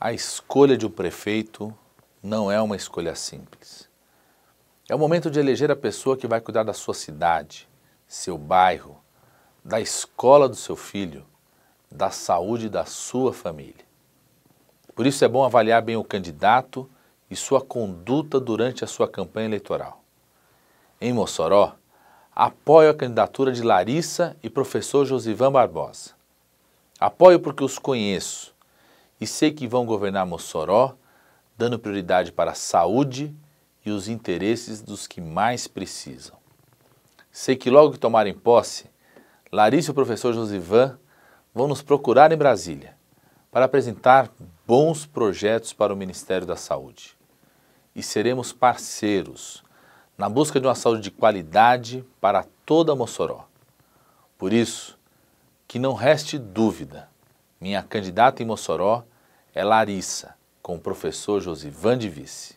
A escolha de um prefeito não é uma escolha simples. É o momento de eleger a pessoa que vai cuidar da sua cidade, seu bairro, da escola do seu filho, da saúde da sua família. Por isso é bom avaliar bem o candidato e sua conduta durante a sua campanha eleitoral. Em Mossoró, apoio a candidatura de Larissa e professor Josivan Barbosa. Apoio porque os conheço e sei que vão governar Mossoró, dando prioridade para a saúde e os interesses dos que mais precisam. Sei que logo que tomarem posse, Larissa e o professor Josivan vão nos procurar em Brasília para apresentar bons projetos para o Ministério da Saúde. E seremos parceiros na busca de uma saúde de qualidade para toda Mossoró. Por isso, que não reste dúvida, minha candidata em Mossoró é Larissa, com o professor Josivan de Vice.